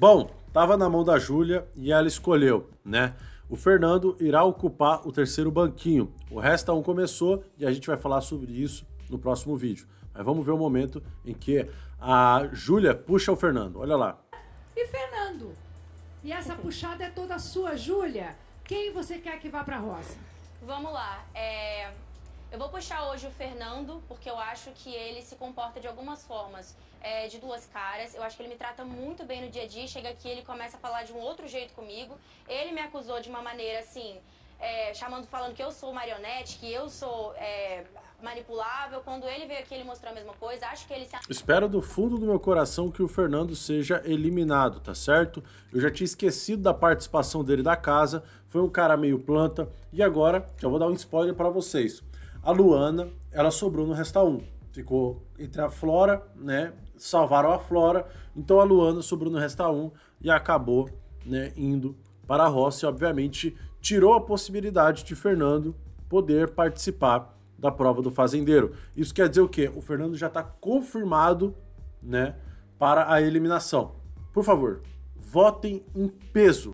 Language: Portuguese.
Bom, tava na mão da Júlia e ela escolheu, né? O Fernando irá ocupar o terceiro banquinho. O resto um começou e a gente vai falar sobre isso no próximo vídeo. Mas vamos ver o momento em que a Júlia puxa o Fernando. Olha lá. E Fernando, e essa puxada é toda sua, Júlia? Quem você quer que vá para a roça? Vamos lá. É... Eu vou puxar hoje o Fernando, porque eu acho que ele se comporta de algumas formas, é, de duas caras. Eu acho que ele me trata muito bem no dia a dia. Chega aqui, ele começa a falar de um outro jeito comigo. Ele me acusou de uma maneira assim. É, chamando, falando que eu sou marionete, que eu sou é, manipulável. Quando ele veio aqui, ele mostrou a mesma coisa. Acho que ele se... Espero do fundo do meu coração que o Fernando seja eliminado, tá certo? Eu já tinha esquecido da participação dele da casa. Foi um cara meio planta. E agora, eu vou dar um spoiler para vocês. A Luana, ela sobrou no Resta 1. Ficou entre a Flora, né? Salvaram a Flora, então a Luana sobrou no Resta 1 e acabou né, indo para a roça e, obviamente, tirou a possibilidade de Fernando poder participar da prova do fazendeiro. Isso quer dizer o quê? O Fernando já está confirmado né, para a eliminação. Por favor, votem em peso.